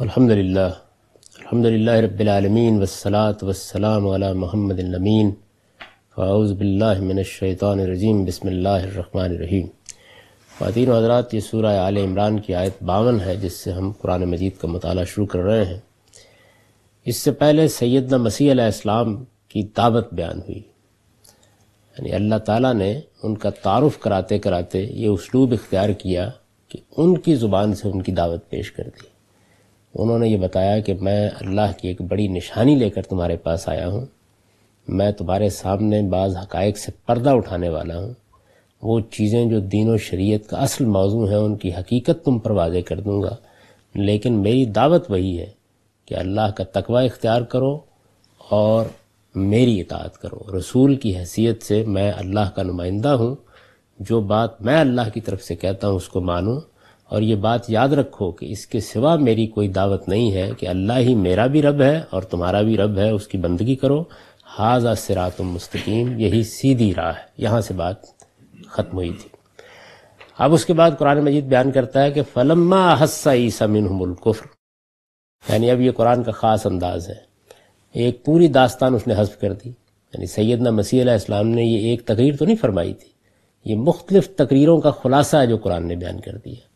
अल्हम्दुलिल्लाह अल्हम्दुलिल्लाह रब्बिलआलमीन वस्सलात वस्सलाम अला मोहम्मद नमीन फ़ाउज़बिल्लाशैतानरजीम बसमीम ख़वातीन हजरात ये सूर आल इमरान की आयत बावन है जिससे हम कुरान मजीद का मताल शुरू कर रहे हैं इससे पहले सैदना मसीह की दावत बयान हुई यानी अल्लाह ताला ने उनका तारफ़ कराते कराते ये उसलूब इख्तियार किया कि उनकी ज़ुबान से उनकी दावत पेश कर दी उन्होंने ये बताया कि मैं अल्लाह की एक बड़ी निशानी लेकर तुम्हारे पास आया हूँ मैं तुम्हारे सामने बाज़ हक़ से पर्दा उठाने वाला हूँ वो चीज़ें जो दीन व शरीयत का असल मौजू है उनकी हकीकत तुम पर वाजे कर दूँगा लेकिन मेरी दावत वही है कि अल्लाह का तकवा इख्तियार करो और मेरी इतात करो रसूल की हैसियत से मैं अल्लाह का नुमाइंदा हूँ जो बात मैं अल्लाह की तरफ से कहता हूँ उसको मानूँ और ये बात याद रखो कि इसके सिवा मेरी कोई दावत नहीं है कि अल्लाह ही मेरा भी रब है और तुम्हारा भी रब है उसकी बंदगी करो हाजा सिरा तुम मुस्तकीम यही सीधी राह है यहाँ से बात ख़त्म हुई थी अब उसके बाद कुरान मजीद बयान करता है कि फलम्मा हस्सा ईसा मिन कुफ्र यानी अब ये कुरान का ख़ास अंदाज है एक पूरी दास्तान उसने हजफ कर दी यानी सैदना मसीह इस्लाम ने ये एक तकरीर तो नहीं फरमाई थी ये मुख्तलिफ तकरीरों का खुलासा है जो कुरान ने बयान कर दिया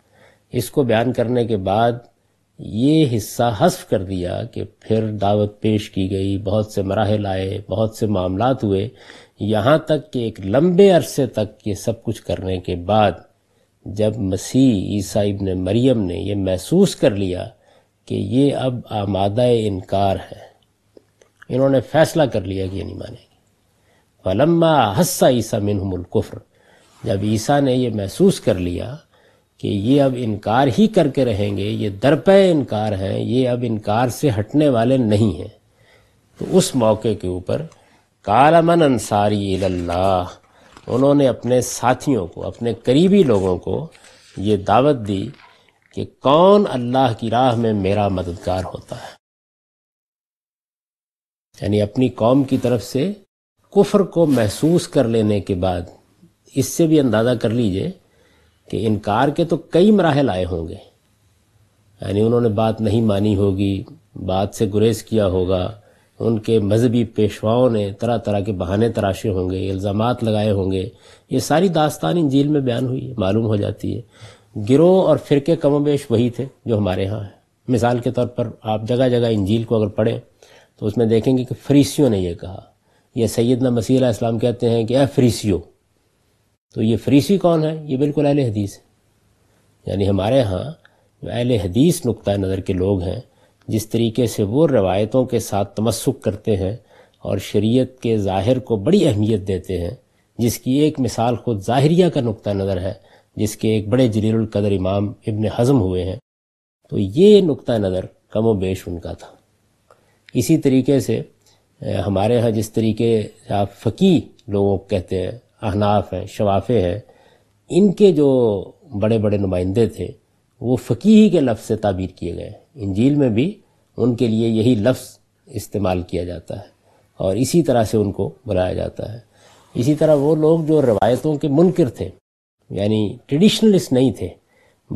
इसको बयान करने के बाद ये हिस्सा हस्फ कर दिया कि फिर दावत पेश की गई बहुत से मराहल आए बहुत से मामलात हुए यहाँ तक कि एक लंबे अरसे तक ये सब कुछ करने के बाद जब मसीह ईसा इबन मरियम ने यह महसूस कर लिया कि ये अब आमादा इनकार है इन्होंने फैसला कर लिया कि ये नहीं मानेंगे फलम्मा हस्सा ईसा मिन कुफ्र जब ईसा ने यह महसूस कर लिया कि ये अब इनकार ही करके रहेंगे ये दरपय इनकार हैं ये अब इनकार से हटने वाले नहीं हैं तो उस मौके के ऊपर कालमन अंसारी अल्लाह उन्होंने अपने साथियों को अपने करीबी लोगों को ये दावत दी कि कौन अल्लाह की राह में मेरा मददगार होता है यानी अपनी कौम की तरफ से कुफर को महसूस कर लेने के बाद इससे भी अंदाज़ा कर लीजिए कि इनकार के तो कई मराहल आए होंगे यानी उन्होंने बात नहीं मानी होगी बात से गुरेज किया होगा उनके मजहबी पेशवाओं ने तरह तरह के बहाने तराशे होंगे इल्ज़ाम लगाए होंगे ये सारी दास्तान इंजील में बयान हुई है मालूम हो जाती है गिरोह और फिरके कमोबेश वही थे जो हमारे यहाँ है मिसाल के तौर पर आप जगह जगह इन झील को अगर पढ़ें तो उसमें देखेंगे कि फ्रीसियों ने यह कहा यह सैदना मसीह इस्लाम कहते हैं कि ए फ्रीसियो तो ये फरीसी कौन है ये बिल्कुल अहल हदीस है यानी हमारे यहाँ जो अहल हदीस नुक़ नज़र के लोग हैं जिस तरीके से वो रवायतों के साथ तमस्क करते हैं और शरीयत के ज़ाहिर को बड़ी अहमियत देते हैं जिसकी एक मिसाल खुद ज़ाहरिया का नुक़ नज़र है जिसके एक बड़े जलीलकदर इमाम इबन हज़म हुए हैं तो ये नुक़ नज़र कम बेश उनका था इसी तरीके से हमारे यहाँ जिस तरीके आप फ़की लोगों को कहते हैं अहनाफ हैं शवाफ़े हैं इनके जो बड़े बड़े नुमाइंदे थे वो फ़कीही के लफ्ज़ से ताबीर किए गए इंजील में भी उनके लिए यही लफ्ज़ इस्तेमाल किया जाता है और इसी तरह से उनको बुलाया जाता है इसी तरह वो लोग जो रवायतों के मुनकर थे यानी ट्रेडिशनलिस्ट नहीं थे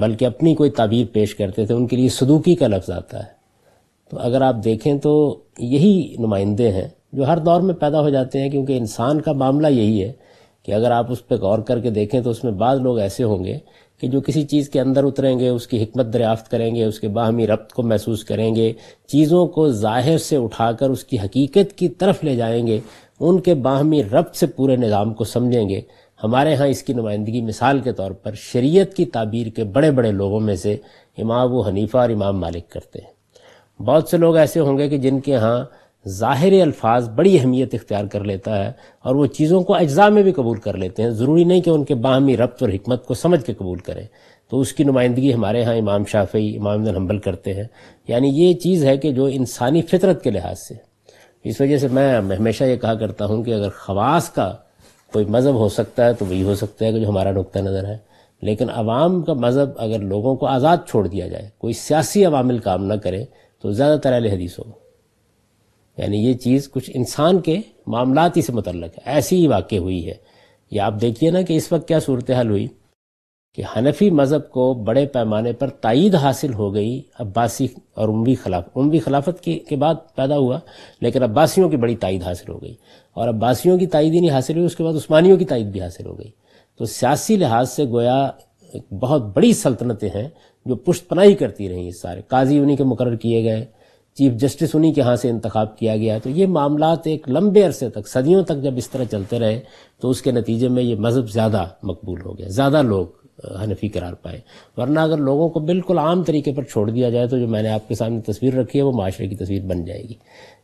बल्कि अपनी कोई ताबीर पेश करते थे उनके लिए सदूकी का लफ्ज़ आता है तो अगर आप देखें तो यही नुमाइंदे हैं जो हर दौर में पैदा हो जाते हैं क्योंकि इंसान का मामला यही है कि अगर आप उस पर गौर करके देखें तो उसमें बाद लोग ऐसे होंगे कि जो किसी चीज़ के अंदर उतरेंगे उसकी हमत दरियाफ्त करेंगे उसके बाहमी रब्त को महसूस करेंगे चीज़ों को ज़ाहिर से उठाकर उसकी हकीकत की तरफ ले जाएंगे उनके बाहमी रब्त से पूरे निज़ाम को समझेंगे हमारे यहाँ इसकी नुमाइंदगी मिसाल के तौर पर शरीयत की ताबीर के बड़े बड़े लोगों में से इमाम हनीफा और इमाम मालिक करते हैं बहुत से लोग ऐसे होंगे कि जिनके यहाँ ज़ाहिर अल्फाज बड़ी अहमियत इख्तियार कर लेता है और वो चीज़ों को अज्जा में भी कबूल कर लेते हैं ज़रूरी नहीं कि उनके बाहमी रब्त और हमत को समझ के कबूल करें तो उसकी नुमाइंदगी हमारे यहाँ इमाम शाफी इमाम हम्बल करते हैं यानी ये चीज़ है कि जो इंसानी फितरत के लिहाज से इस वजह से मैं हमेशा ये कहा करता हूँ कि अगर खवास का कोई मज़हब हो सकता है तो वही हो सकता है कि जो हमारा नुक़ नज़र है लेकिन आवाम का मज़हब अगर लोगों को आज़ाद छोड़ दिया जाए कोई सियासी अवामिल काम ना करे तो ज़्यादातर अहल हदीस होगा यानी ये चीज़ कुछ इंसान के मामलाती से मतलब है ऐसी ही वाक़ हुई है या आप देखिए ना कि इस वक्त क्या सूरत हाल हुई कि हनफी मज़हब को बड़े पैमाने पर तइद हासिल हो गई अब्बासी और उमवी खिलाफ उमवी खिलाफत की के बाद पैदा हुआ लेकिन अब्बासियों की बड़ी तइद हासिल हो गई और अब्बासियों की तइद ही नहीं हासिल हुई उसके बाद उस्मानियों की तइद भी हासिल हो गई तो सियासी लिहाज से गोया एक बहुत बड़ी सल्तनतें हैं जो पुष्ट पनाही करती रहीं इस सारे काजी उन्हीं के मुकर किए गए चीफ जस्टिस उन्हीं के यहाँ से इंतखब किया गया तो ये मामला एक लंबे अरसे तक सदियों तक जब इस तरह चलते रहे तो उसके नतीजे में ये मज़हब ज़्यादा मकबूल हो गया ज़्यादा लोग हनफी करार पाए वरना अगर लोगों को बिल्कुल आम तरीके पर छोड़ दिया जाए तो जो मैंने आपके सामने तस्वीर रखी है वो माशरे की तस्वीर बन जाएगी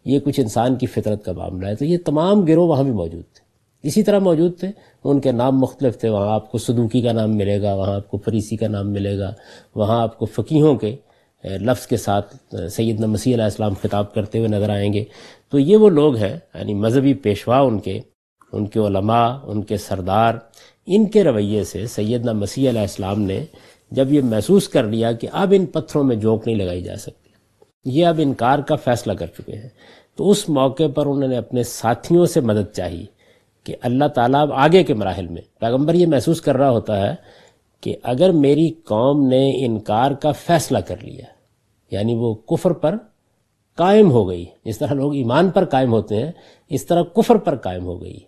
ये कुछ इंसान की फितरत का मामला है तो ये तमाम गिरोह वहाँ भी मौजूद थे इसी तरह मौजूद थे उनके नाम मुख्तलिफ थे वहाँ आपको सदूकी का नाम मिलेगा वहाँ आपको फरीसी का नाम मिलेगा वहाँ आपको फ़कीहों के लफ्ज़ के साथ सैदना मसीह इस्लाम ख़िताब करते हुए नज़र आएंगे तो ये वो लोग हैं यानी मजहबी पेशवा उनके उनके उलमा उनके सरदार इनके रवैये से सैदना मसीह इस्लाम ने जब ये महसूस कर लिया कि अब इन पत्थरों में जोंक नहीं लगाई जा सकती ये अब इनकार का फैसला कर चुके हैं तो उस मौके पर उन्होंने अपने साथियों से मदद चाहिए कि अल्लाह ताला अब आगे के मराहल में पैगम्बर ये महसूस कर रहा होता है कि अगर मेरी कौम ने इनकार का फैसला कर लिया यानी वो कुफर पर कायम हो गई जिस तरह लोग ईमान पर कायम होते हैं इस तरह कुफर पर कायम हो गई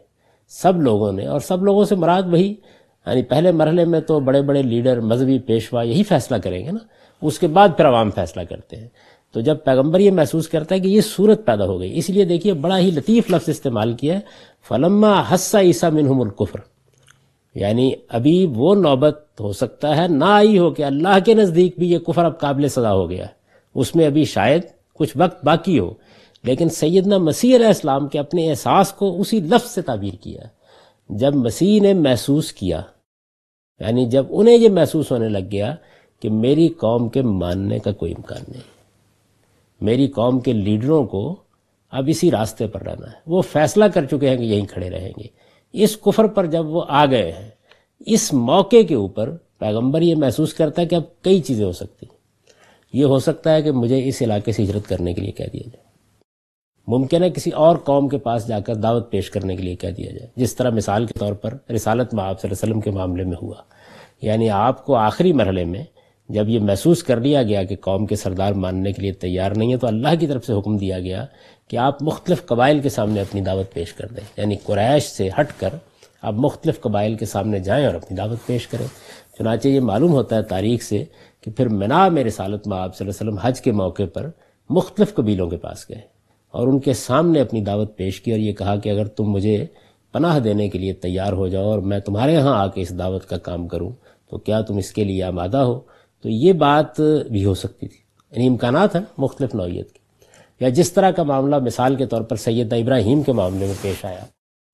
सब लोगों ने और सब लोगों से मुराद वही यानी पहले मरहले में तो बड़े बड़े लीडर मजहबी पेशवा यही फैसला करेंगे ना उसके बाद फिर आवाम फैसला करते हैं तो जब पैगंबर ये महसूस करता है कि ये सूरत पैदा हो गई इसलिए देखिए बड़ा ही लतीफ़ लफ्ज़ इस्तेमाल किया है फलम्मा हस्सा ईसा मिनहुमुल कुफर यानी अभी वो नौबत हो सकता है ना आई हो कि अल्लाह के नज़दीक भी ये कुफर अब काबिल सज़ा हो गया उसमें अभी शायद कुछ वक्त बाकी हो लेकिन सैदना मसीह इस्लाम के अपने एहसास को उसी लफ्ज़ से ताबीर किया जब मसीह ने महसूस किया यानी जब उन्हें यह महसूस होने लग गया कि मेरी कौम के मानने का कोई इम्कान नहीं मेरी कौम के लीडरों को अब इसी रास्ते पर रहना है वो फैसला कर चुके हैं कि यहीं खड़े रहेंगे इस कुफर पर जब वो आ गए हैं इस मौके के ऊपर पैगंबर ये महसूस करता है कि अब कई चीज़ें हो सकती ये हो सकता है कि मुझे इस इलाके से हिजरत करने के लिए कह दिया जाए मुमकिन है किसी और कौम के पास जाकर दावत पेश करने के लिए कह दिया जाए जिस तरह मिसाल के तौर पर रिसालत में आप वसलम के मामले में हुआ यानी आपको आखिरी मरहले में जब यह महसूस कर लिया गया कि कौम के सरदार मानने के लिए तैयार नहीं है तो अल्लाह की तरफ से हुक्म दिया गया कि आप मुख्तलिफ कबाइल के सामने अपनी दावत पेश कर दें यानी कुरैश से हट कर आप मुख्तलिफ कबाइल के सामने जाएँ और अपनी दावत पेश करें चुनाचे ये मालूम होता है तारीख से कि फिर मना मेरे रसालत में आप वसम हज के मौके पर मुख्तलिफ कबीलों के पास गए और उनके सामने अपनी दावत पेश की और ये कहा कि अगर तुम मुझे पनाह देने के लिए तैयार हो जाओ और मैं तुम्हारे यहाँ आके इस दावत का काम करूँ तो क्या तुम इसके लिए आमादा हो तो ये बात भी हो सकती थी यानी इम्कान हैं मुख्तलिफ नौत या जिस तरह का मामला मिसाल के तौर पर सैयद इब्राहिम के मामले में पेश आया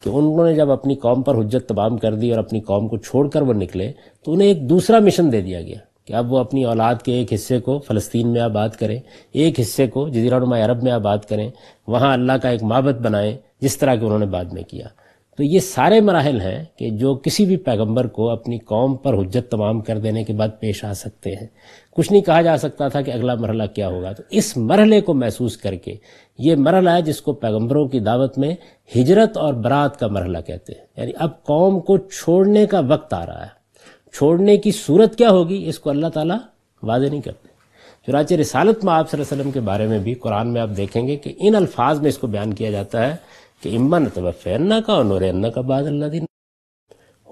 कि उन्होंने जब अपनी कौम पर हजत तमाम कर दी और अपनी कौम को छोड़कर वो निकले तो उन्हें एक दूसरा मिशन दे दिया गया कि अब वो अपनी औलाद के एक हिस्से को फ़लस्तीन में आबाद करें एक हिस्से को जजीरानुमा अरब में आबाद करें वहाँ अल्लाह का एक माबत बनाएं जिस तरह के उन्होंने बाद में किया तो ये सारे मराहल हैं कि जो किसी भी पैगंबर को अपनी कौम पर हजत तमाम कर देने के बाद पेश आ सकते हैं कुछ नहीं कहा जा सकता था कि अगला मरला क्या होगा तो इस मरहले को महसूस करके ये मरहला है जिसको पैगंबरों की दावत में हिजरत और बरात का मरहला कहते हैं यानी अब कौम को छोड़ने का वक्त आ रहा है छोड़ने की सूरत क्या होगी इसको अल्लाह ताला वादे नहीं करते चुनाच रिसालत में आप के बारे में भी कुरान में आप देखेंगे कि इन अल्फाज में इसको बयान किया जाता है कि इम्मा ना का और नूरन्ना का बाद अल्लाह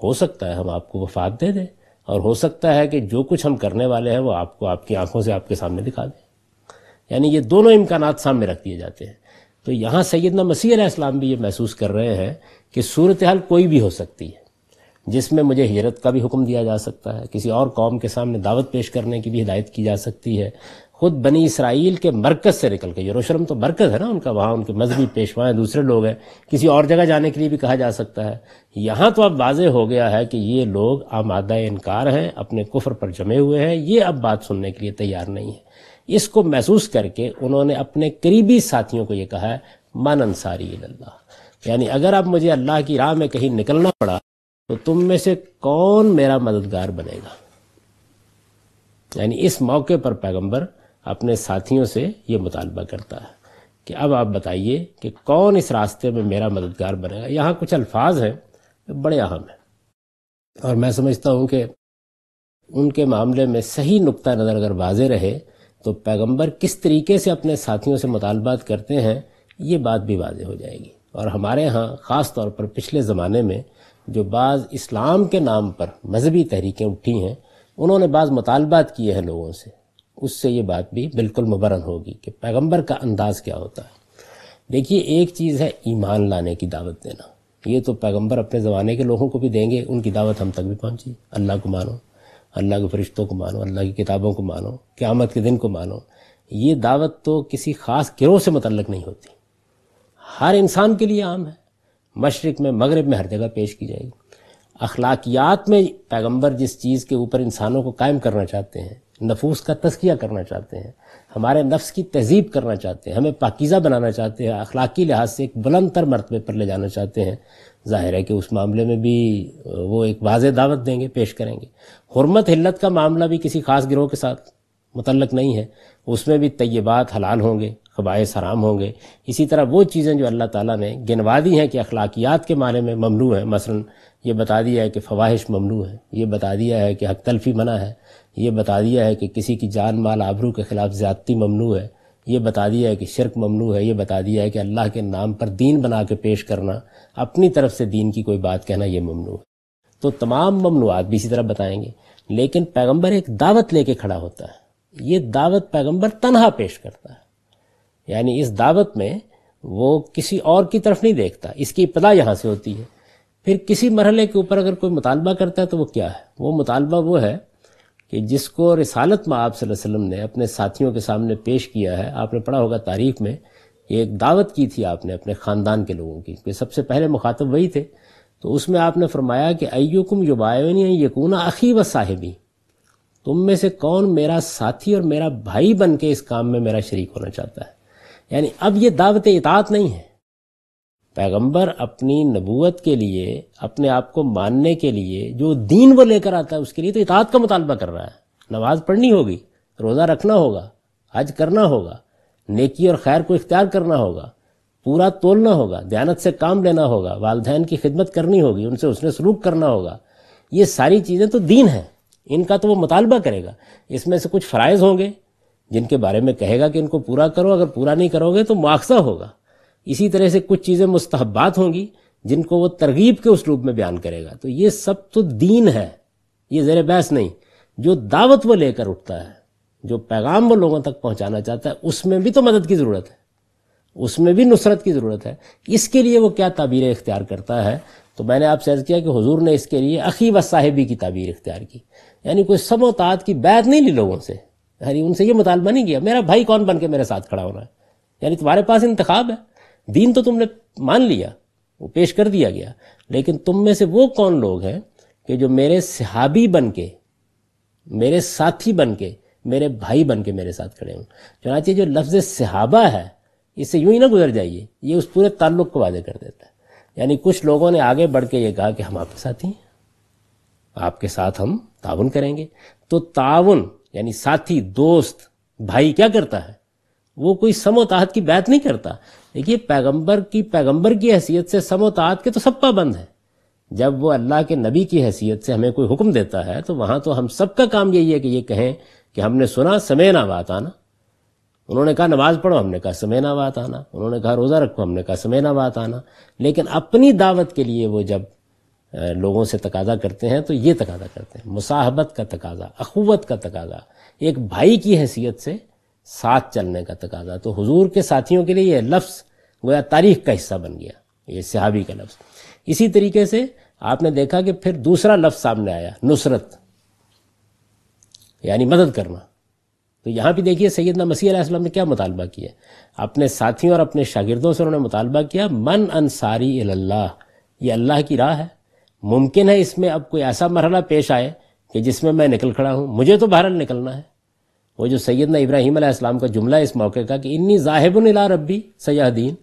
हो सकता है हम आपको वफात दे दें और हो सकता है कि जो कुछ हम करने वाले हैं वो आपको आपकी आंखों से आपके सामने दिखा दें यानी ये दोनों इम्कान सामने रख दिए जाते हैं तो यहाँ सैदना मसीह इस्लाम भी ये महसूस कर रहे हैं कि सूरत हाल कोई भी हो सकती है जिसमें मुझे हिजरत का भी हुक्म दिया जा सकता है किसी और कौम के सामने दावत पेश करने की भी हिदायत की जा सकती है खुद बनी इसराइल के मरकज से निकल के यरूशलेम तो मरकज है ना उनका वहां उनके मजहबी पेशवा हैं दूसरे लोग हैं किसी और जगह जाने के लिए भी कहा जा सकता है यहां तो अब वाज हो गया है कि ये लोग आमादा इनकार हैं अपने कुफर पर जमे हुए हैं ये अब बात सुनने के लिए तैयार नहीं है इसको महसूस करके उन्होंने अपने करीबी साथियों को यह कहा है मान अंसारी यानी अगर अब मुझे अल्लाह की राह में कहीं निकलना पड़ा तो तुम में से कौन मेरा मददगार बनेगा यानी इस मौके पर पैगंबर अपने साथियों से ये मुतालबा करता है कि अब आप बताइए कि कौन इस रास्ते में मेरा मददगार बनेगा यहाँ कुछ अल्फाज हैं तो बड़े अहम हैं और मैं समझता हूँ कि उनके मामले में सही नुक़ा नज़र अगर वाजे रहे तो पैगंबर किस तरीके से अपने साथियों से मुतालबात करते हैं ये बात भी वाज हो जाएगी और हमारे यहाँ ख़ास तौर पर पिछले ज़माने में जो बाज़ इस्लाम के नाम पर मजहबी तहरीकें उठी हैं उन्होंने बाज़ मुतालबात किए हैं लोगों से उससे ये बात भी बिल्कुल मुबरन होगी कि पैगंबर का अंदाज़ क्या होता है देखिए एक चीज़ है ईमान लाने की दावत देना ये तो पैगंबर अपने ज़माने के लोगों को भी देंगे उनकी दावत हम तक भी पहुँची अल्लाह को मानो अल्लाह के फरिश्तों को मानो अल्लाह की किताबों को मानो क़्यामत के दिन को मानो ये दावत तो किसी ख़ास गिरोह से मतलब नहीं होती हर इंसान के लिए आम है मशरक़ में मगरब में हर जगह पेश की जाएगी अखलाकियात में पैगंबर जिस चीज़ के ऊपर इंसानों को कायम करना चाहते हैं नफूस का तस्किया करना चाहते हैं हमारे नफ्स की तहजीब करना चाहते हैं हमें पाकिज़ा बनाना चाहते हैं अखलाकी लिहाज से एक बुलंद तर मरतबे पर ले जाना चाहते हैं ज़ाहिर है कि उस मामले में भी वो एक वाज दावत देंगे पेश करेंगे हरमत हिलत का मामला भी किसी ख़ास गिरोह के साथ मतलब नहीं है उसमें भी तयबात हलाल होंगे खबाइस हराम होंगे इसी तरह वो चीज़ें जो अल्लाह ताली ने गिनवा दी हैं कि अखलाकियात के माने में ममनू है मसलन ये बता दिया है कि फवाहिश ममनू है ये बता दिया है कि हक तलफी मना है ये बता दिया है कि किसी की जान माल आबरू के ख़िलाफ़ ज़्यादती ममनू है ये बता दिया है कि शिरक ममनू है ये बता दिया है कि अल्लाह के नाम पर दीन बना के पेश करना अपनी तरफ से दीन की कोई बात कहना ये ममनू है तो तमाम ममनूआत भी इसी तरह बताएंगे लेकिन पैगंबर एक दावत लेके खड़ा होता है ये दावत पैगंबर तनहा पेश करता है यानी इस दावत में वो किसी और की तरफ नहीं देखता इसकी इब्तदा यहाँ से होती है फिर किसी मरहले के ऊपर अगर कोई मुतालबा करता है तो वो क्या है वो मुतालबा वो है कि जिसको रिसालत में आप वसल्लम ने अपने साथियों के सामने पेश किया है आपने पढ़ा होगा तारीख में एक दावत की थी आपने अपने ख़ानदान के लोगों की क्योंकि सबसे पहले मुखातब वही थे तो उसमें आपने फरमाया कि अयुकुम युबायनी यकून अखी व साहिबी तुम में से कौन मेरा साथी और मेरा भाई बन के इस काम में मेरा शरीक होना चाहता है यानी अब ये दावत इतात नहीं है पैगंबर अपनी नबूत के लिए अपने आप को मानने के लिए जो दीन वो लेकर आता है उसके लिए तो इतात का मुतालबा कर रहा है नमाज पढ़नी होगी रोज़ा रखना होगा हज करना होगा नेकी और खैर को इख्तियार करना होगा पूरा तोलना होगा दयानत से काम लेना होगा वालदेन की खिदमत करनी होगी उनसे उसने सलूक करना होगा ये सारी चीज़ें तो दीन हैं इनका तो वो मुतालबा करेगा इसमें से कुछ फ़रज़ होंगे जिनके बारे में कहेगा कि इनको पूरा करो अगर पूरा नहीं करोगे तो मुआवजा होगा इसी तरह से कुछ चीज़ें मुस्तबात होंगी जिनको वो तरगीब के उस रूप में बयान करेगा तो ये सब तो दीन है ये ज़र बहस नहीं जो दावत वो लेकर उठता है जो पैगाम वो लोगों तक पहुंचाना चाहता है उसमें भी तो मदद की ज़रूरत है उसमें भी नुसरत की ज़रूरत है इसके लिए वो क्या ताबीरें इख्तियार करता है तो मैंने आपसे अर्ज़ किया कि हुजूर ने इसके लिए अखी व साहिबी की ताबीर इख्तियार की यानी कोई समोतात की बैत नहीं ली लोगों से यानी उनसे ये मुतालबा नहीं किया मेरा भाई कौन बन के मेरे साथ खड़ा होना है यानी तुम्हारे पास इंतखब है दीन तो तुमने मान लिया वो पेश कर दिया गया लेकिन तुम में से वो कौन लोग हैं कि जो मेरे सिहाबी बन के मेरे साथी बन के मेरे भाई बन के मेरे साथ खड़े हों चुनाचे जो लफ्ज़ सिहाबा है इससे यूं ही ना गुजर जाइए ये उस पूरे ताल्लुक को वादे कर देता है यानी कुछ लोगों ने आगे बढ़ के ये कहा कि हम आपके साथी हैं आपके साथ हम ताउन करेंगे तो ताउन यानी साथी दोस्त भाई क्या करता है वो कोई समोताहत की बात नहीं करता देखिए पैगंबर की पैगंबर की हैसियत से समोतात के तो सब पाबंद है जब वो अल्लाह के नबी की हैसियत से हमें कोई हुक्म देता है तो वहाँ तो हम सबका काम यही है कि ये कहें कि हमने सुना समय ना बात आना उन्होंने कहा नमाज पढ़ो हमने कहा समय ना बात आना उन्होंने कहा रोज़ा रखो हमने कहा समय ना बात आना लेकिन अपनी दावत के लिए वो जब लोगों से तकाजा करते हैं तो ये तकाजा करते हैं मुसाहबत का तकाजा अखुवत का तकाजा एक भाई की हैसियत से साथ चलने का तकाजा तो हुजूर के साथियों के लिए यह लफ्स गोया तारीख का हिस्सा बन गया ये सहाबी का लफ्ज़ इसी तरीके से आपने देखा कि फिर दूसरा लफ्ज़ सामने आया नुसरत यानी मदद करना तो यहां भी देखिए सैदना मसीह ने क्या मुतालबा किया अपने साथियों और अपने शागिर्दों से उन्होंने मुतालबा किया मन अनसारी अल्लाह ये अल्लाह की राह है मुमकिन है इसमें अब कोई ऐसा मरहला पेश आए कि जिसमें मैं निकल खड़ा हूं मुझे तो बहरहाल निकलना है वो जो सैदना इब्राहिम अलैहिस्सलाम का जुमला है इस मौके का कि इन्नी जाहिबन इला रब्बी सयाहदीन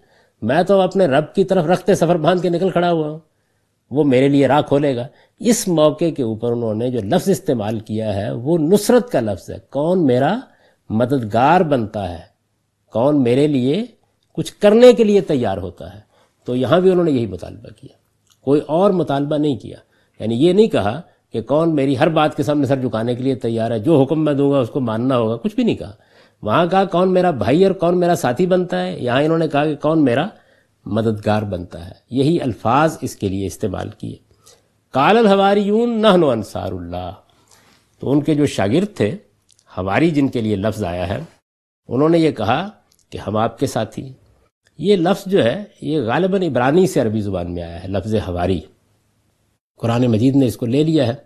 मैं तो अपने रब की तरफ रखते सफ़र बांध के निकल खड़ा हुआ हूँ वो मेरे लिए राह खोलेगा इस मौके के ऊपर उन्होंने जो लफ्ज़ इस्तेमाल किया है वो नुसरत का लफ्ज़ है कौन मेरा मददगार बनता है कौन मेरे लिए कुछ करने के लिए तैयार होता है तो यहाँ भी उन्होंने यही मुतालबा किया कोई और मुतालबा नहीं किया यानी ये नहीं कहा कि कौन मेरी हर बात के सामने सर झुकाने के लिए तैयार है जो हुक्म मैं दूंगा उसको मानना होगा कुछ भी नहीं कहा वहां कहा कौन मेरा भाई और कौन मेरा साथी बनता है यहाँ इन्होंने कहा कि कौन मेरा मददगार बनता है यही अल्फाज इसके लिए इस्तेमाल किए कालल हवारीयून नहनो अनसारुल्लाह तो उनके जो शागिर्द थे हवारी जिनके लिए लफ्ज़ आया है उन्होंने ये कहा कि हम आपके साथी ये लफ्ज़ जो है ये गालिबा इबरानी से अरबी ज़ुबान में आया है लफ्ज़ हवारी कुरान मजीद ने इसको ले लिया है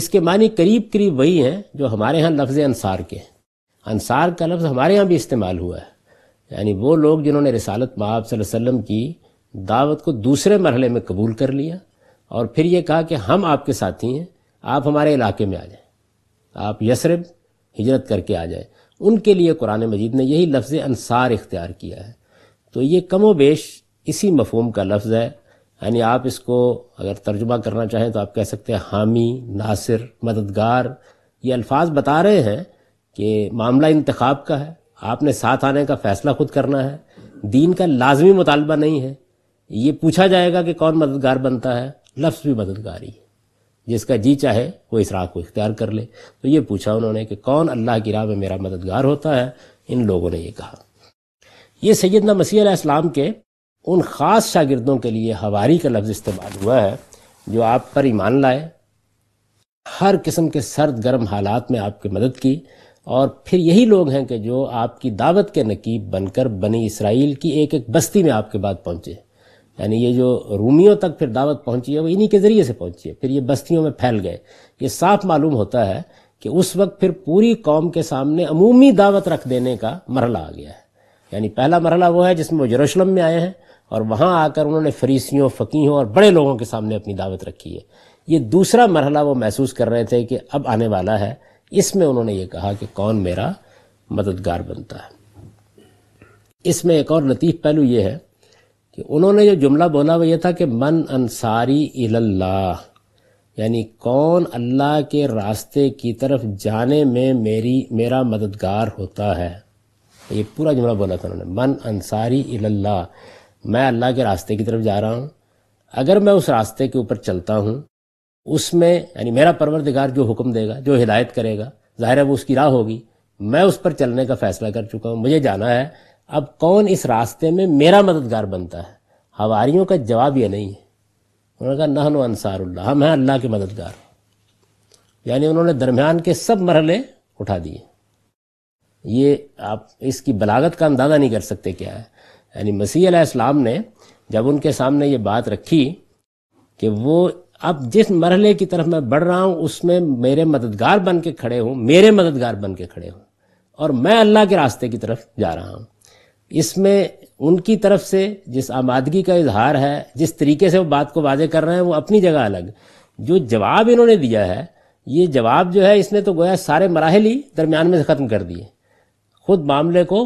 इसके मानी करीब करीब वही हैं जो हमारे यहाँ लफ्ज़ अनसार के हैं अनसार का लफ्ज़ हमारे यहाँ भी इस्तेमाल हुआ है यानी वो लोग जिन्होंने रसालत महब वसल्लम की दावत को दूसरे मरहले में कबूल कर लिया और फिर ये कहा कि हम आपके साथी हैं आप हमारे इलाके में आ जाएं आप यसरब हिजरत करके आ जाएं उनके लिए कुरान मजीद ने यही लफ्ज़ अनसार इख्तियार किया है तो ये कमो बेश इसी मफहम का लफ्ज़ है यानी आप इसको अगर तर्जुमा करना चाहें तो आप कह सकते हैं हामी नासिर मददगार ये अल्फाज बता रहे हैं कि मामला इंतखब का है आपने साथ आने का फ़ैसला खुद करना है दीन का लाजमी मुतालबा नहीं है ये पूछा जाएगा कि कौन मददगार बनता है लफ्स भी मददगारी है जिसका जी चाहे वो इस राह को इख्तियार कर ले तो ये पूछा उन्होंने कि कौन अल्लाह की राह में मेरा मददगार होता है इन लोगों ने ये कहा ये सैदना मसीह इस्लाम के उन ख़ास शागिर्दों के लिए हवारी का लफ्ज़ इस्तेमाल हुआ है जो आप पर ईमान लाए हर किस्म के सर्द गर्म हालात में आपकी मदद की और फिर यही लोग हैं कि जो आपकी दावत के नकीब बनकर बनी इसराइल की एक एक बस्ती में आपके बाद पहुँचे यानी ये जो रूमियों तक फिर दावत पहुँची है वो इन्हीं के ज़रिए से पहुँची है फिर ये बस्तियों में फैल गए ये साफ मालूम होता है कि उस वक्त फिर पूरी कौम के सामने अमूमी दावत रख देने का मरहला आ गया है यानी पहला मरला वो है जिसमें वो यरूशलम में आए हैं और वहाँ आकर उन्होंने फरीसियों फ़कीहों और बड़े लोगों के सामने अपनी दावत रखी है ये दूसरा मरहला वो महसूस कर रहे थे कि अब आने वाला है इसमें उन्होंने ये कहा कि कौन मेरा मददगार बनता है इसमें एक और लतीफ़ पहलू ये है कि उन्होंने जो जुमला बोला वो ये था कि मन अंसारी इल्लाह यानी कौन अल्लाह के रास्ते की तरफ जाने में मेरी मेरा मददगार होता है ये पूरा जुमला बोला था उन्होंने मन अंसारी इल्लाह मैं अल्लाह के रास्ते की तरफ जा रहा हूँ अगर मैं उस रास्ते के ऊपर चलता हूँ उसमें यानी मेरा परवरदिगार जो हुक्म देगा जो हिदायत करेगा ज़ाहिर है वो उसकी राह होगी मैं उस पर चलने का फैसला कर चुका हूँ मुझे जाना है अब कौन इस रास्ते में मेरा मददगार बनता है हवारियों का जवाब यह नहीं है उन्होंने कहा नहन अनसारुल्ला हम हैं अल्लाह के मददगार यानी उन्होंने दरमियान के सब मरहले उठा दिए ये आप इसकी बलागत का अंदाज़ा नहीं कर सकते क्या है यानी मसीह इस्लाम ने जब उनके सामने ये बात रखी कि वो अब जिस मरहले की तरफ मैं बढ़ रहा हूँ उसमें मेरे मददगार बन के खड़े हूँ मेरे मददगार बन के खड़े हूँ और मैं अल्लाह के रास्ते की तरफ जा रहा हूँ इसमें उनकी तरफ से जिस आमादगी का इजहार है जिस तरीके से वो बात को वाजे कर रहे हैं वो अपनी जगह अलग जो जवाब इन्होंने दिया है ये जवाब जो है इसने तो गोया सारे मराहल ही दरमियान में से ख़त्म कर दिए खुद मामले को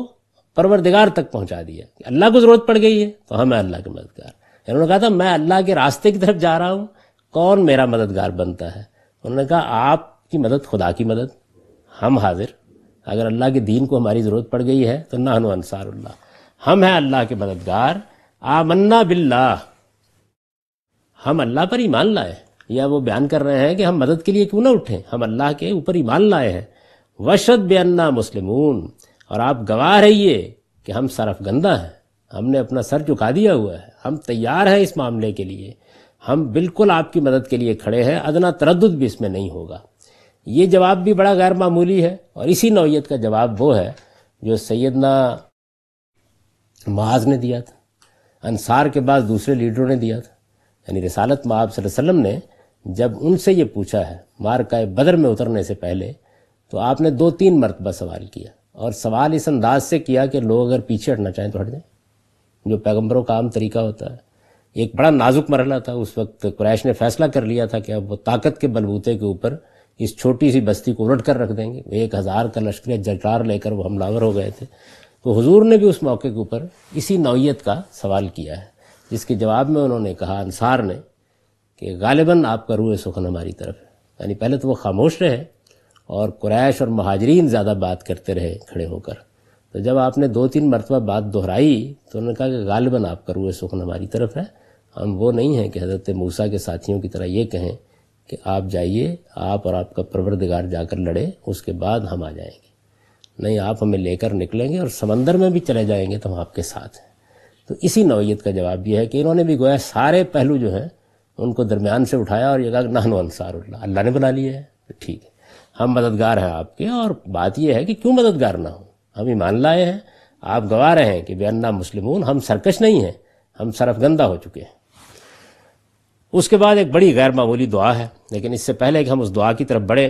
परवरदिगार तक पहुंचा दिया अल्लाह को जरूरत पड़ गई है तो हम अल्लाह के मददगार उन्होंने कहा था मैं अल्लाह के रास्ते की तरफ जा रहा हूँ कौन मेरा मददगार बनता है उन्होंने कहा आपकी मदद खुदा की मदद हम हाजिर अगर अल्लाह के दीन को हमारी ज़रूरत पड़ गई है तो नाहनु अनसार हम हैं अल्लाह के मददगार आमन्ना बिल्ला हम अल्लाह पर ईमान लाए या वो बयान कर रहे हैं कि हम मदद के लिए क्यों ना उठें हम अल्लाह के ऊपर ईमान लाए हैं वशद बेअन्ना मुस्लिमून और आप गवाह रहिए कि हम सरफ गंदा हैं हमने अपना सर झुका दिया हुआ है हम तैयार हैं इस मामले के लिए हम बिल्कुल आपकी मदद के लिए खड़े हैं अदना तरद भी इसमें नहीं होगा ये जवाब भी बड़ा गैर मामूली है और इसी नौीयत का जवाब वो है जो सैदना माज ने दिया था अनसार के बाद दूसरे लीडरों ने दिया था यानी रसालत माब वसल्लम ने जब उनसे ये पूछा है मार का बदर में उतरने से पहले तो आपने दो तीन मरतबा सवाल किया और सवाल इस अंदाज से किया कि लोग अगर पीछे हटना चाहें तो हट जाएं जो पैगम्बरों का आम तरीका होता है एक बड़ा नाजुक मरला था उस वक्त क्रैश ने फैसला कर लिया था कि अब वो ताकत के बलबूते के ऊपर इस छोटी सी बस्ती को उलट कर रख देंगे एक हज़ार का लश्कर जटार लेकर वो हमलावर हो गए थे तो हुजूर ने भी उस मौके के ऊपर इसी नौीयत का सवाल किया है जिसके जवाब में उन्होंने कहा अनसार ने कि गालिबा आपका रूह सुखन हमारी तरफ है यानी पहले तो वो खामोश रहे और क्रैश और महाजरीन ज़्यादा बात करते रहे खड़े होकर तो जब आपने दो तीन मरतबा बात दोहराई तो उन्होंने कहा कि गालिबा आपका रूए सुखन हमारी तरफ है हम वो नहीं हैं कि हज़रत मूसा के साथियों की तरह ये कहें कि आप जाइए आप और आपका परवरदिगार जाकर लड़े उसके बाद हम आ जाएंगे नहीं आप हमें लेकर निकलेंगे और समंदर में भी चले जाएंगे तो हम आपके साथ हैं तो इसी नौीयत का जवाब यह है कि इन्होंने भी गोया सारे पहलू जो हैं उनको दरमियान से उठाया और ये कहा नाहन अनसार अल्लाह ने बुला लिया है तो ठीक है हम मददगार हैं आपके और बात यह है कि क्यों मददगार ना हो हम ईमान लाए हैं आप गवा रहे हैं कि बेअन्ना मुस्लिम हम सरकश नहीं हैं हम सरफ गंदा हो चुके हैं उसके बाद एक बड़ी गैर मामूली दुआ है लेकिन इससे पहले कि हम उस दुआ की तरफ बढ़े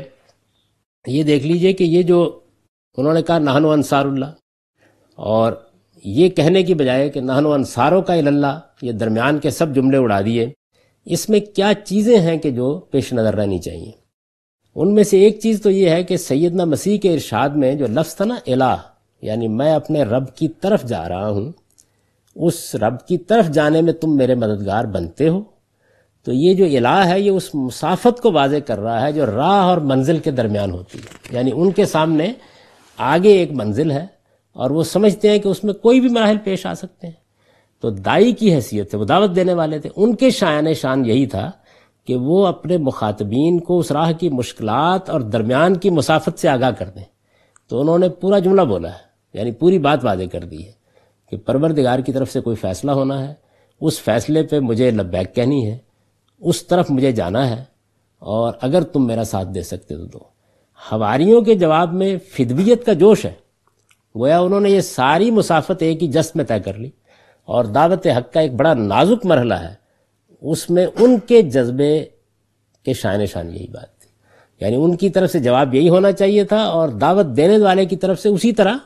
ये देख लीजिए कि ये जो उन्होंने कहा नाहनो अनसारुल्ला और ये कहने की बजाय कि नाहनो अनसारों का इल्ला ये दरमियान के सब जुमले उड़ा दिए इसमें क्या चीज़ें हैं कि जो पेश नज़र रहनी चाहिए उनमें से एक चीज़ तो ये है कि सैदना मसीह के इरशाद में जो लफ्ज़ था ना एलाह यानी मैं अपने रब की तरफ जा रहा हूँ उस रब की तरफ जाने में तुम मेरे मददगार बनते हो तो ये जो इलाह है ये उस मुसाफत को वाजे कर रहा है जो राह और मंजिल के दरमियान होती है यानी उनके सामने आगे एक मंजिल है और वो समझते हैं कि उसमें कोई भी मराहल पेश आ सकते हैं तो दाई की हैसियत थे वो दावत देने वाले थे उनके शायन शान यही था कि वो अपने मुखातबीन को उस राह की मुश्किल और दरमियान की मुसाफत से आगाह कर दें तो उन्होंने पूरा जुमला बोला है यानी पूरी बात वादे कर दी है कि परवरदिगार की तरफ से कोई फ़ैसला होना है उस फैसले पर मुझे लब्बैक कहनी है उस तरफ मुझे जाना है और अगर तुम मेरा साथ दे सकते हो तो हवारीयों के जवाब में फिदवियत का जोश है वो या उन्होंने ये सारी मुसाफत एक ही जश्न में तय कर ली और दावत हक का एक बड़ा नाजुक मरहला है उसमें उनके जज्बे के शान शान यही बात थी यानी उनकी तरफ से जवाब यही होना चाहिए था और दावत देने वाले की तरफ से उसी तरह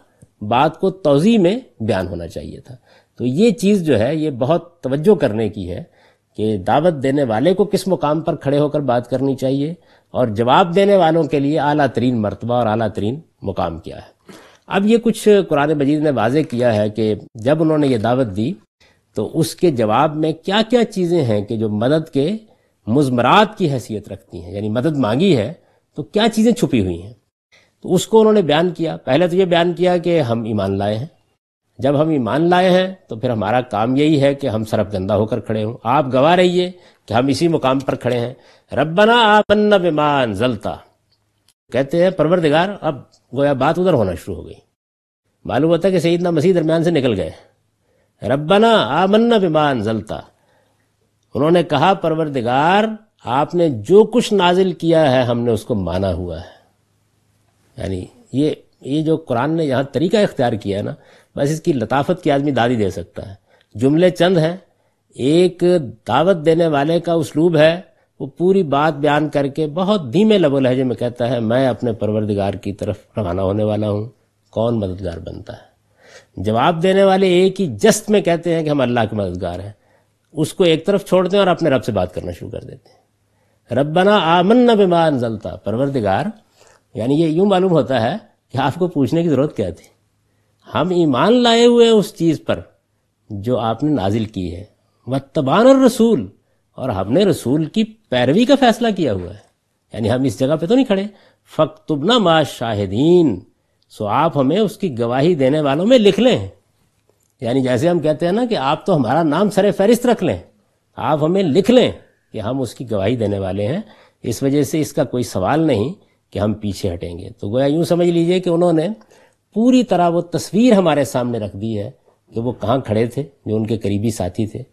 बात को तोजी में बयान होना चाहिए था तो ये चीज़ जो है ये बहुत तवज्जो करने की है कि दावत देने वाले को किस मुकाम पर खड़े होकर बात करनी चाहिए और जवाब देने वालों के लिए अला तरीन मरतबा और अला तरीन मुकाम क्या है अब ये कुछ कुरान मजीद ने वाजे किया है कि जब उन्होंने ये दावत दी तो उसके जवाब में क्या क्या चीज़ें हैं कि जो मदद के मुजमरात की हैसियत रखती हैं यानी मदद मांगी है तो क्या चीज़ें छुपी हुई हैं तो उसको उन्होंने बयान किया पहले तो ये बयान किया कि हम ईमान लाए हैं जब हम ईमान लाए हैं तो फिर हमारा काम यही है कि हम सरफ गंदा होकर खड़े हों आप गवा रहिए कि हम इसी मुकाम पर खड़े हैं रबना आपन्ना बेमान जलता कहते हैं परवरदिगार अब गोया बात उधर होना शुरू हो गई मालूम होता है कि सईदना मसीह दरमियान से निकल गए रब्बना आमन्ना बिमान जलता उन्होंने कहा परवरदिगार आपने जो कुछ नाजिल किया है हमने उसको माना हुआ है यानी ये ये जो कुरान ने यहाँ तरीका इख्तियार किया है ना बस इसकी लताफत की आदमी दादी दे सकता है जुमले चंद हैं एक दावत देने वाले का उसलूब है वो पूरी बात बयान करके बहुत धीमे लबो लहजे में कहता है मैं अपने परवरदिगार की तरफ रवाना होने वाला हूँ कौन मददगार बनता है जवाब देने वाले एक ही जस्त में कहते हैं कि हम अल्लाह के मददगार हैं उसको एक तरफ छोड़ते हैं और अपने रब से बात करना शुरू कर देते हैं रब्बना आमन्ना बेमान जलता परवरदिगार यानी ये यूं मालूम होता है कि आपको पूछने की ज़रूरत क्या थी हम ईमान लाए हुए हैं उस चीज़ पर जो आपने नाजिल की है वतबान और रसूल और हमने रसूल की पैरवी का फैसला किया हुआ है यानी हम इस जगह पे तो नहीं खड़े फ़क्त तुबना मा सो आप हमें उसकी गवाही देने वालों में लिख लें यानी जैसे हम कहते हैं ना कि आप तो हमारा नाम सर फहरिस्त रख लें आप हमें लिख लें कि हम उसकी गवाही देने वाले हैं इस वजह से इसका कोई सवाल नहीं कि हम पीछे हटेंगे तो गोया यूँ समझ लीजिए कि उन्होंने पूरी तरह वो तस्वीर हमारे सामने रख दी है कि वो कहाँ खड़े थे जो उनके करीबी साथी थे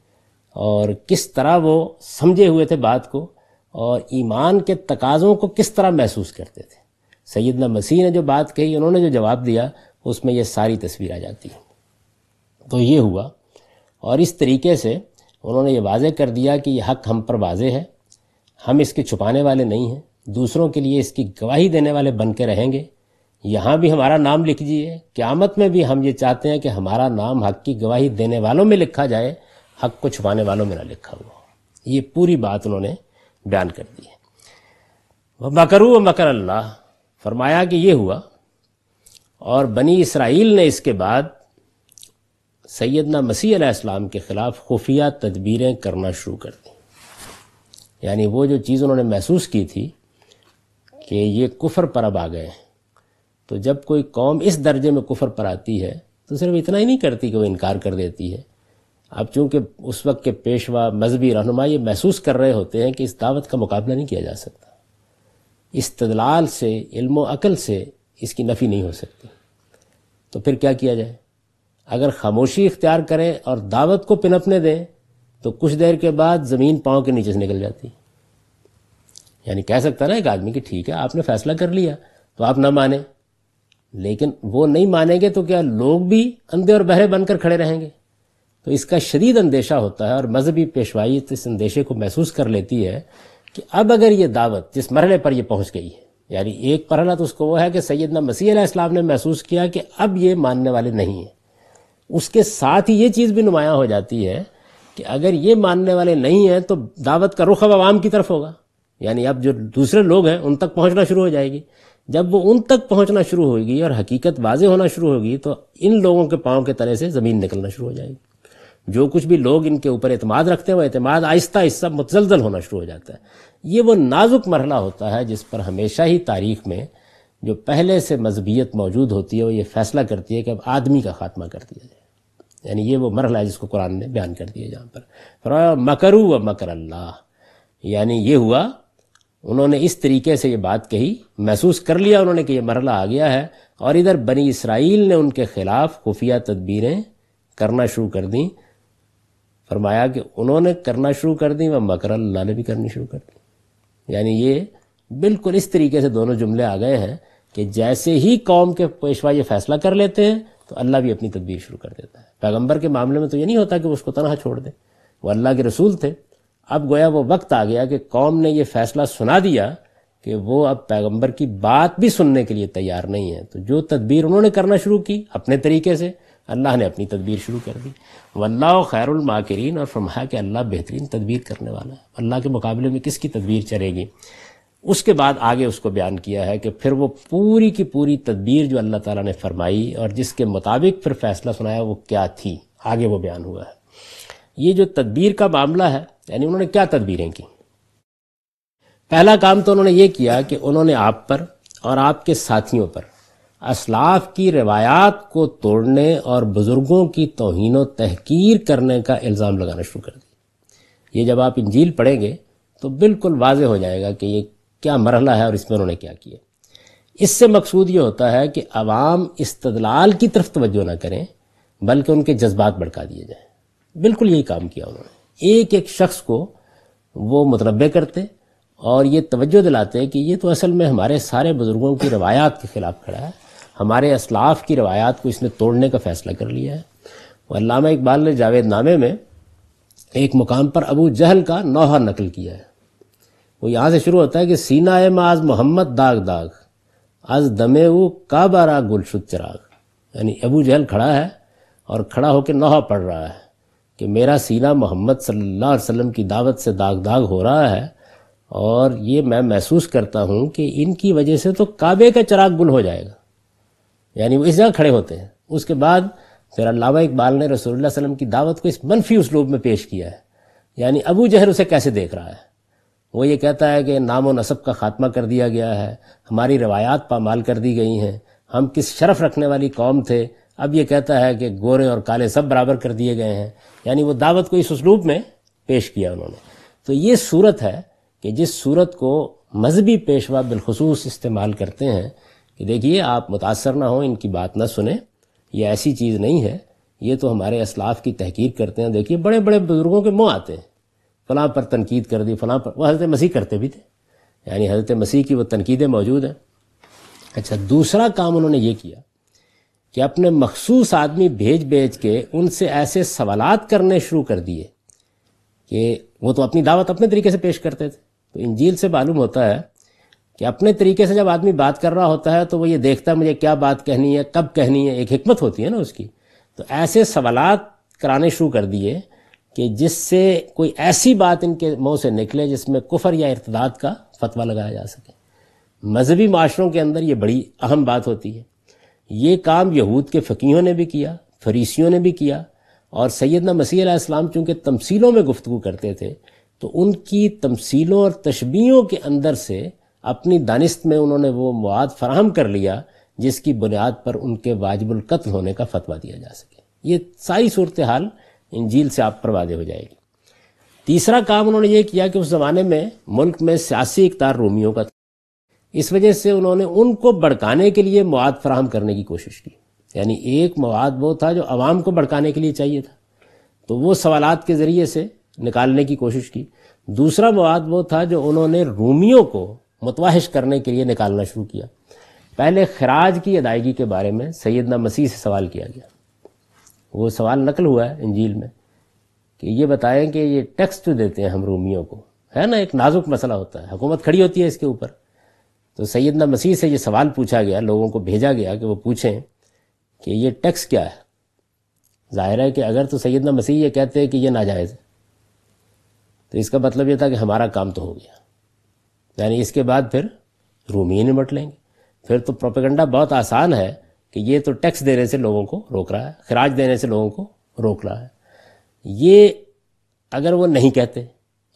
और किस तरह वो समझे हुए थे बात को और ईमान के तकाज़ों को किस तरह महसूस करते थे सैदना मसीह ने जो बात कही उन्होंने जो जवाब दिया उसमें ये सारी तस्वीर आ जाती है तो ये हुआ और इस तरीके से उन्होंने ये वाजह कर दिया कि ये हक हम पर वाजे है हम इसके छुपाने वाले नहीं हैं दूसरों के लिए इसकी गवाही देने वाले बन के रहेंगे यहाँ भी हमारा नाम लिख दीजिए क़्यामत में भी हम ये चाहते हैं कि हमारा नाम हक की गवाही देने वालों में लिखा जाए हक को छुपाने वालों में ना लिखा हुआ ये पूरी बात उन्होंने बयान कर दी है वह मकरू व मकर अल्लाह फरमाया कि ये हुआ और बनी इसराइल ने इसके बाद सैदना मसीह इस्लाम के ख़िलाफ़ खुफिया तदबीरें करना शुरू कर दी यानी वो जो चीज़ उन्होंने महसूस की थी कि ये कुफर पर अब आ गए हैं तो जब कोई कौम इस दर्जे में कुफर पर आती है तो सिर्फ इतना ही नहीं करती कि वो इनकार कर देती है अब चूंकि उस वक्त के पेशवा मजहबी रहनुमा ये महसूस कर रहे होते हैं कि इस दावत का मुकाबला नहीं किया जा सकता इस्तलाल से इल्म अकल से इसकी नफ़ी नहीं हो सकती तो फिर क्या किया जाए अगर खामोशी इख्तियार करें और दावत को पिनपने दें तो कुछ देर के बाद ज़मीन पाँव के नीचे से निकल जाती यानी कह सकता ना एक आदमी कि ठीक है आपने फैसला कर लिया तो आप ना माने लेकिन वो नहीं मानेंगे तो क्या लोग भी अंधे और बहरे बनकर खड़े रहेंगे तो इसका शदीद अंदेशा होता है और मजहबी पेशवाई इस अंदेशे को महसूस कर लेती है कि अब अगर ये दावत जिस मरहले पर ये पहुंच गई है यानी एक मरहला तो उसको वो है कि सैदना मसीह इस्लाम ने महसूस किया कि अब ये मानने वाले नहीं हैं उसके साथ ही ये चीज़ भी नुमाया हो जाती है कि अगर ये मानने वाले नहीं हैं तो दावत का रुख अब आवाम की तरफ होगा यानी अब जो दूसरे लोग हैं उन तक पहुंचना शुरू हो जाएगी जब वो उन तक पहुंचना शुरू होगी और हकीकत वाजे होना शुरू होगी तो इन लोगों के पाँव के तरह से ज़मीन निकलना शुरू हो जाएगी जो कुछ भी लोग इनके ऊपर अतमाद रखते हैं वो अतमाद आहिस्ता आहिस्ता मुतजलजल होना शुरू हो जाता है ये वो नाजुक मरहला होता है जिस पर हमेशा ही तारीख में जो पहले से मजहबियत मौजूद होती है वो ये फैसला करती है कि अब आदमी का खात्मा कर दिया जाए यानी ये वो मरहला है जिसको कुरान ने बयान कर दिया जहाँ पर फरमाया मकरू व मकर अल्लाह यानी ये हुआ उन्होंने इस तरीके से ये बात कही महसूस कर लिया उन्होंने कि यह मरला आ गया है और इधर बनी इसराइल ने उनके ख़िलाफ़ खुफिया तदबीरें करना शुरू कर दी फरमाया कि उन्होंने करना शुरू कर दी व मकर अल्लाह ने भी करनी शुरू कर दी यानी ये बिल्कुल इस तरीके से दोनों जुमले आ गए हैं कि जैसे ही कौम के पेशवा ये फैसला कर लेते हैं तो अल्लाह भी अपनी तदबीर शुरू कर देता है पैगम्बर के मामले में तो ये नहीं होता कि उसको तनहा छोड़ दे वो अल्लाह के रसूल थे अब गोया वो वक्त आ गया कि कौम ने ये फैसला सुना दिया कि वो अब पैगंबर की बात भी सुनने के लिए तैयार नहीं है तो जो तदबीर उन्होंने करना शुरू की अपने तरीके से अल्लाह ने अपनी तदबीर शुरू कर दी वल्ला खैरमाकरीन और फरमाया कि अल्लाह बेहतरीन तदबीर करने वाला है अल्लाह के मुकाबले में किसकी तदबीर चलेगी उसके बाद आगे उसको बयान किया है कि फिर वो पूरी की पूरी तदबीर जो अल्लाह ताला ने फरमाई और जिसके मुताबिक फिर फैसला सुनाया वो क्या थी आगे वो बयान हुआ है ये जो तदबीर का मामला है यानी उन्होंने क्या तदबीरें की पहला काम तो उन्होंने ये किया कि उन्होंने आप पर और आपके साथियों पर असलाफ की रवायात को तोड़ने और बुज़ुर्गों की तोहन तहकीर करने का इल्ज़ाम लगाना शुरू कर दिया ये जब आप इंजील पढ़ेंगे तो बिल्कुल वाज हो जाएगा कि ये क्या मरहला है और इसमें उन्होंने क्या किया इससे मकसूद ये होता है कि आवाम इस्तलाल की तरफ तोज्जो ना करें बल्कि उनके जज्बात भड़का दिए जाए बिल्कुल यही काम किया उन्होंने एक एक शख्स को वो मतलब करते और ये तवज्जो दिलाते कि ये तो असल में हमारे सारे बुज़ुर्गों की रवायात के ख़िलाफ़ खड़ा है हमारे असलाफ की रवायात को इसने तोड़ने का फ़ैसला कर लिया है वल्लामा इकबाल ने जावेद नामे में एक मुकाम पर अबू जहल का नौहा नकल किया है वो यहाँ से शुरू होता है कि सीना ए माज मोहम्मद दाग दाग आज दमे वो काबारा गुलशुद चिराग यानी अबू जहल खड़ा है और खड़ा होकर नौहा पड़ रहा है कि मेरा सीना मोहम्मद सल्ला अलैहि की दावत से दाग दाग हो रहा है और ये मैं महसूस करता हूँ कि इनकी वजह से तो काबे का चराग गुल हो जाएगा यानी वो इस जगह खड़े होते हैं उसके बाद फिर अलावा इकबाल ने रसूलुल्लाह वसलम की दावत को इस मनफी उसलूब में पेश किया है यानी अबू जहर उसे कैसे देख रहा है वो ये कहता है कि नाम व नसब का खात्मा कर दिया गया है हमारी रवायात पामाल कर दी गई हैं हम किस शरफ रखने वाली कौम थे अब ये कहता है कि गोरे और काले सब बराबर कर दिए गए हैं यानी वो दावत को इस उसलूब में पेश किया उन्होंने तो ये सूरत है कि जिस सूरत को मजहबी पेशवा बिलखसूस इस्तेमाल करते हैं कि देखिए आप मुतासर ना हों इनकी बात ना सुने ये ऐसी चीज़ नहीं है ये तो हमारे असलाफ की तहकीर करते हैं देखिए बड़े बड़े बुज़ुर्गों के मुँह आते हैं फ़लाँ पर तनकीद कर दी फ़लाँ पर वह हजरत मसीह करते भी थे यानी हजरत मसीह की वो तनकीदें मौजूद हैं अच्छा दूसरा काम उन्होंने ये किया कि अपने मखसूस आदमी भेज भेज के उनसे ऐसे सवाल करने शुरू कर दिए कि वो तो अपनी दावत अपने तरीके से पेश करते थे तो इंजील से मालूम होता है कि अपने तरीके से जब आदमी बात कर रहा होता है तो वो ये देखता है मुझे क्या बात कहनी है कब कहनी है एक हमत होती है ना उसकी तो ऐसे सवाल कराने शुरू कर दिए कि जिससे कोई ऐसी बात इनके मुंह से निकले जिसमें कुफर या इर्तदाद का फतवा लगाया जा सके मजहबी माशरों के अंदर ये बड़ी अहम बात होती है ये काम यहूद के फ़कीहों ने भी किया फरीसियों ने भी किया और सैदना मसीह इस्लाम चूँकि तमसीलों में गुफ्तु करते थे तो उनकी तमसीलों और तशबियों के अंदर से अपनी दानिश में उन्होंने वो मवाद फराहम कर लिया जिसकी बुनियाद पर उनके वाजिबुल कत्ल होने का फतवा दिया जा सके ये सारी सूरत हाल इन झील से आप पर वादे हो जाएगी तीसरा काम उन्होंने ये किया कि उस ज़माने में मुल्क में सियासी इकदार रोमियों का था इस वजह से उन्होंने उनको भड़काने के लिए मवाद फराहम करने की कोशिश की यानी एक मवाद वो था जो आवाम को भड़काने के लिए चाहिए था तो वो सवाल के ज़रिए से निकालने की कोशिश की दूसरा मवाद वो था जो उन्होंने रूमियों को मुतवाहिश करने के लिए निकालना शुरू किया पहले खराज की अदायगी के बारे में सैदना मसीह से सवाल किया गया वो सवाल नकल हुआ है इंजील में कि ये बताएं कि ये टैक्स जो देते हैं हम रोमियों को है ना एक नाजुक मसला होता है हुकूमत खड़ी होती है इसके ऊपर तो सैदना मसीह से ये सवाल पूछा गया लोगों को भेजा गया कि वो पूछें कि ये टैक्स क्या है जाहिर है कि अगर तो सैदना मसीह ये कहते हैं कि ये नाजायज़ है तो इसका मतलब ये था कि हमारा काम तो हो गया यानी इसके बाद फिर ही निपट लेंगे फिर तो प्रोपेगंडा बहुत आसान है कि ये तो टैक्स देने से लोगों को रोक रहा है खराज देने से लोगों को रोक रहा है ये अगर वो नहीं कहते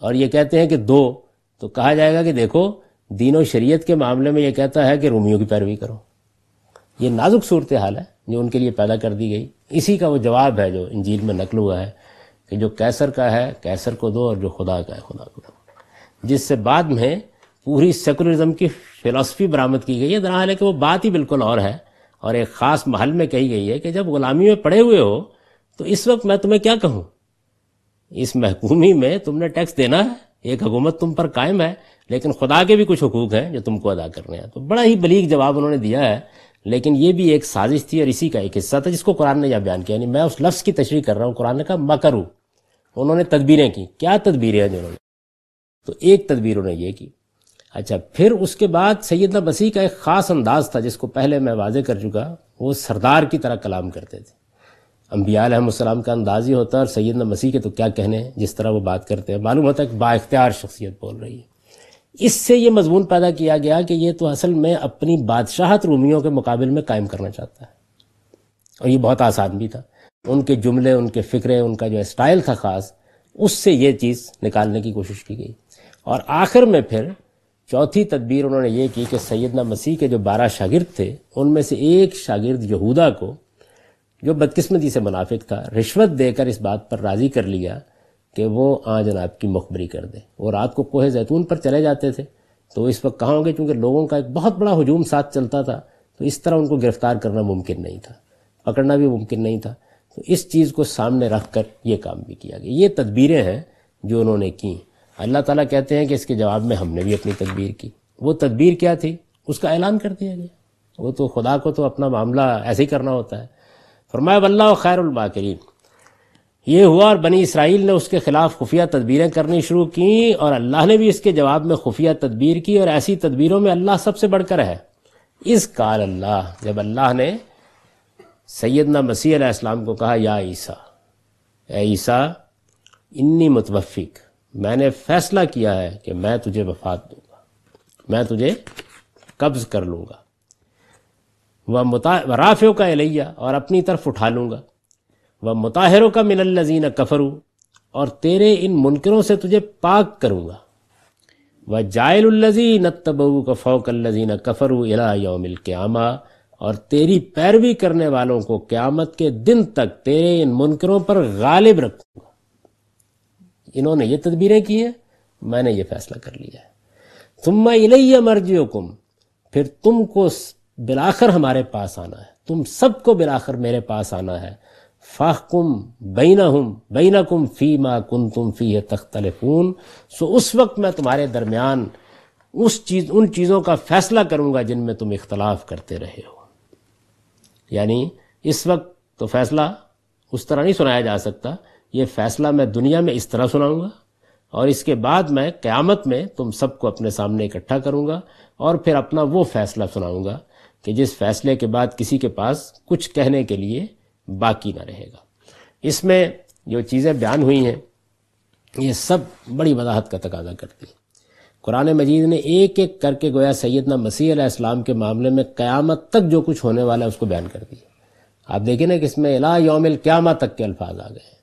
और ये कहते हैं कि दो तो कहा जाएगा कि देखो दीनों शरीयत के मामले में ये कहता है कि रूमियों की पैरवी करो ये नाजुक सूरत हाल है जो उनके लिए पैदा कर दी गई इसी का वो जवाब है जो इंजील में नकल हुआ है कि जो कैसर का है कैसर को दो और जो खुदा का है खुदा को दो जिससे बाद में पूरी सेकुलरिज्म की फिलासफी बरामद की गई है दरअसल है कि वो बात ही बिल्कुल और है और एक ख़ास महल में कही गई है कि जब गुलामी में पड़े हुए हो तो इस वक्त मैं तुम्हें क्या कहूँ इस महकूमी में तुमने टैक्स देना है एक हुकूमत तुम पर कायम है लेकिन खुदा के भी कुछ हकूक हैं जो तुमको अदा करने हैं तो बड़ा ही बलीक जवाब उन्होंने दिया है लेकिन ये भी एक साजिश थी और इसी का एक हिस्सा था जिसको कुरान ने यह बयान किया यानी मैं उस लफ्ज़ की तशरी कर रहा हूँ कुरान का मकरू उन्होंने तदबीरें की क्या तदबीरें हैं जिन्होंने तो एक तदबीर उन्होंने ये की अच्छा फिर उसके बाद सैदना मसीह का एक ख़ास अंदाज था जिसको पहले मैं वाजे कर चुका वो सरदार की तरह कलाम करते थे अम्बियालाम का अंदाज ही होता है और सैदना मसीह के तो क्या कहने जिस तरह वो बात करते हैं मालूम होता है कि बाख्तियार शख्सियत बोल रही है इससे ये मजमून पैदा किया गया कि ये तो असल में अपनी बादशाहत रूमियों के मुकाबले में कायम करना चाहता है और ये बहुत आसान भी था उनके जुमले उनके फ़िक्रे उनका जो स्टाइल था ख़ास उससे ये चीज़ निकालने की कोशिश की गई और आखिर में फिर चौथी तदबीर उन्होंने ये की कि सैदना मसीह के जो बारह शागिर्द थे उनमें से एक शागिर्द यहूदा को जो बदकिस्मती से मुनाफिक था रिश्वत देकर इस बात पर राज़ी कर लिया कि वो आ जनाब की मुखबरी कर दे वो रात को कोहे जैतून पर चले जाते थे तो इस वक्त कहाँ होंगे क्योंकि लोगों का एक बहुत बड़ा हजूम साथ चलता था तो इस तरह उनको गिरफ्तार करना मुमकिन नहीं था पकड़ना भी मुमकिन नहीं था तो इस चीज़ को सामने रख कर ये काम भी किया गया ये तदबीरें हैं जो उन्होंने की अल्लाह ताला कहते हैं कि इसके जवाब में हमने भी अपनी तदबीर की वो तदबीर क्या थी उसका ऐलान कर दिया गया वो तो खुदा को तो अपना मामला ऐसे ही करना होता है फरमाया वल्ला खैरबाकरीन ये हुआ और बनी इसराइल ने उसके खिलाफ खुफिया तदबीरें करनी शुरू की और अल्लाह ने भी इसके जवाब में खुफिया तदबीर की और ऐसी तदबीरों में अल्लाह सबसे बढ़कर है इस काल अल्लाह जब अल्लाह ने सैदना मसीह इस्लाम को कहा या ईसा ए इन्नी मुतवफिक मैंने फैसला किया है कि मैं तुझे वफात दूंगा मैं तुझे कब्ज़ कर लूँगा वह मुता राफ़ियों का एलैया और अपनी तरफ उठा लूंगा वह मुताहरों का मिनल्लजीन कफरू और तेरे इन मुनकरों से तुझे पाक करूँगा वह जायलजी तबू का फ़ौकल्लजीन कफरू अला योमिल क्यामा और तेरी पैरवी करने वालों को क़्यामत के दिन तक तेरे इन मुनकरों पर गालिब रखूँगा इन्होंने ये तदबीरें की हैं मैंने ये फैसला कर लिया है तुम्मा इलैया कुम फिर तुमको बिलाखर हमारे पास आना है तुम सबको बिलाखर मेरे पास आना है फाहकुम बैना हम बैना कुम फ़ी मा कुन तुम फ़ी है तख्तलफून सो उस वक्त मैं तुम्हारे दरमियान उस चीज़ उन चीज़ों का फ़ैसला करूंगा जिनमें तुम इख्तलाफ करते रहे हो यानी इस वक्त तो फैसला उस तरह नहीं सुनाया जा सकता ये फैसला मैं दुनिया में इस तरह सुनाऊंगा और इसके बाद मैं क़यामत में तुम सबको अपने सामने इकट्ठा करूंगा और फिर अपना वो फैसला सुनाऊंगा कि जिस फैसले के बाद किसी के पास कुछ कहने के लिए बाकी ना रहेगा इसमें जो चीज़ें बयान हुई हैं ये सब बड़ी वजाहत का तकाजा करती हैं कुरान मजीद ने एक एक करके गोया सैदना मसीह इस्लाम के मामले में क़यामत तक जो कुछ होने वाला है उसको बयान कर दिया आप देखिए ना कि इसमें अला योमिल क्यामा तक के अल्फाज आ गए हैं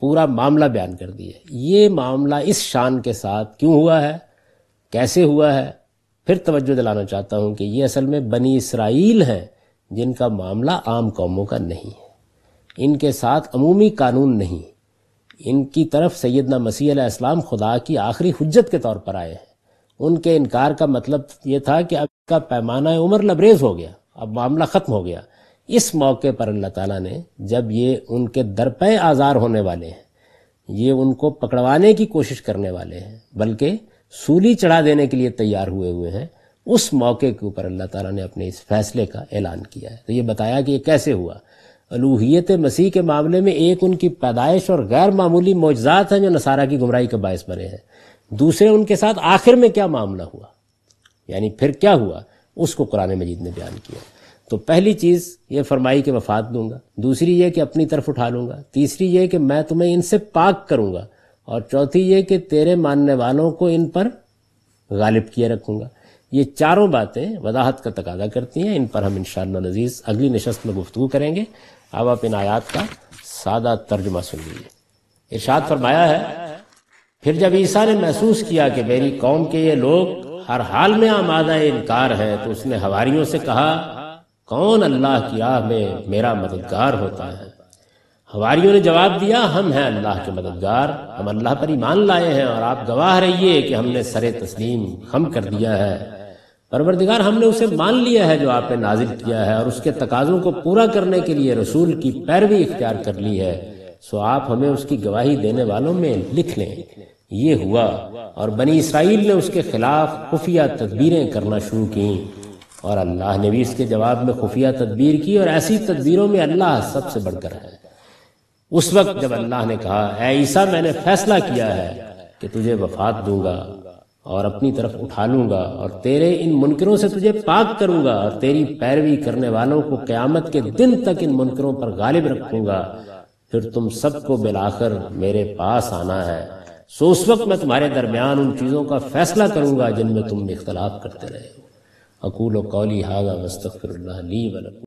पूरा मामला बयान कर दिया ये मामला इस शान के साथ क्यों हुआ है कैसे हुआ है फिर तवज्जो दिलाना चाहता हूँ कि ये असल में बनी इसराइल हैं जिनका मामला आम कौमों का नहीं है इनके साथ अमूमी कानून नहीं इनकी तरफ सैदना मसीह इस्लाम खुदा की आखिरी हजत के तौर पर आए हैं उनके इनकार का मतलब ये था कि अब का पैमाना उम्र लबरेज हो गया अब मामला ख़त्म हो गया इस मौके पर अल्लाह ताला ने जब ये उनके दरपे आज़ार होने वाले हैं ये उनको पकड़वाने की कोशिश करने वाले हैं बल्कि सूली चढ़ा देने के लिए तैयार हुए हुए हैं उस मौके के ऊपर अल्लाह ताला ने अपने इस फैसले का ऐलान किया है तो ये बताया कि ये कैसे हुआ अलूहियत मसीह के मामले में एक उनकी पैदाइश और गैर मामूली मोजात हैं जो नसारा की गुमराही का बायस बने हैं दूसरे उनके साथ आखिर में क्या मामला हुआ यानी फिर क्या हुआ उसको कुरान मजीद ने बयान किया तो पहली चीज़ ये फरमाई के वफात दूंगा दूसरी ये कि अपनी तरफ उठा लूंगा तीसरी ये कि मैं तुम्हें इनसे पाक करूंगा और चौथी ये कि तेरे मानने वालों को इन पर गालिब किए रखूंगा ये चारों बातें वजाहत का तकादा करती हैं इन पर हम इन नज़ीज़ अगली नशस्त में गुफ्तु करेंगे अब आप इन आयात का सादा तर्जुमा सुन लीजिए इर्शाद फरमाया है फिर जब ईसा ने महसूस किया कि मेरी कौम के ये लोग हर हाल में आमादा इनकार है तो उसने हवारी से कहा कौन अल्लाह की राह में मेरा मददगार होता है हवारियों ने जवाब दिया हम हैं अल्लाह के मददगार हम अल्लाह पर ईमान लाए हैं और आप गवाह रहिए कि हमने सरे तस्लीम खम कर दिया है परवरदिगार हमने उसे मान लिया है जो आपने नाजिल किया है और उसके तकाजों को पूरा करने के लिए रसूल की पैरवी इख्तियार कर ली है सो आप हमें उसकी गवाही देने वालों में लिख लें ये हुआ और बनी इसराइल ने उसके खिलाफ खुफिया तदबीरें करना शुरू की और अल्लाह ने भी इसके जवाब में खुफिया तदबीर की और ऐसी तदबीरों में अल्लाह सबसे बढ़कर है उस वक्त जब अल्लाह ने कहा ऐसा मैंने फैसला किया है कि तुझे वफात दूंगा और अपनी तरफ उठा लूंगा और तेरे इन मुनकरों से तुझे पाक करूंगा और तेरी पैरवी करने वालों को क्यामत के दिन तक इन मुनकरों पर गालिब रखूंगा फिर तुम सबको बिलाकर मेरे पास आना है सो उस वक्त मैं तुम्हारे दरमियान उन चीज़ों का फैसला करूंगा जिनमें तुम इख्तलाफ करते रहे हो अकूल कौली हाजा वस्तफ़र ली